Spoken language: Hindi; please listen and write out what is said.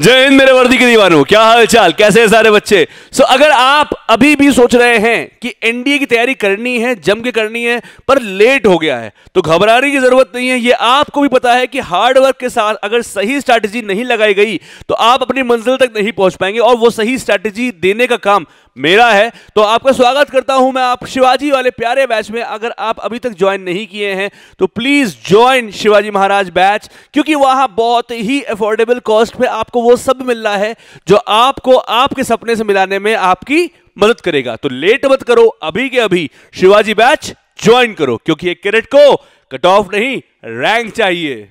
जय हिंद मेरे वर्दी की दीवानों क्या हाल चाल कैसे हैं सारे बच्चे सो so, अगर आप अभी भी सोच रहे हैं कि एनडीए की तैयारी करनी है जम के करनी है पर लेट हो गया है तो घबराने की जरूरत नहीं है ये आपको भी पता है कि हार्ड वर्क के साथ अगर सही स्ट्रैटेजी नहीं लगाई गई तो आप अपनी मंजिल तक नहीं पहुंच पाएंगे और वो सही स्ट्रैटेजी देने का काम मेरा है तो आपका स्वागत करता हूं मैं आप शिवाजी वाले प्यारे बैच में अगर आप अभी तक ज्वाइन नहीं किए हैं तो please join Shivaji Maharaj batch क्योंकि वहां बहुत ही अफोर्डेबल कॉस्ट पे आपको वो सब मिल रहा है जो आपको आपके सपने से मिलाने में आपकी मदद करेगा तो लेट मत करो अभी के अभी शिवाजी बैच ज्वाइन करो क्योंकि एक कैरेट को कट ऑफ नहीं रैंक चाहिए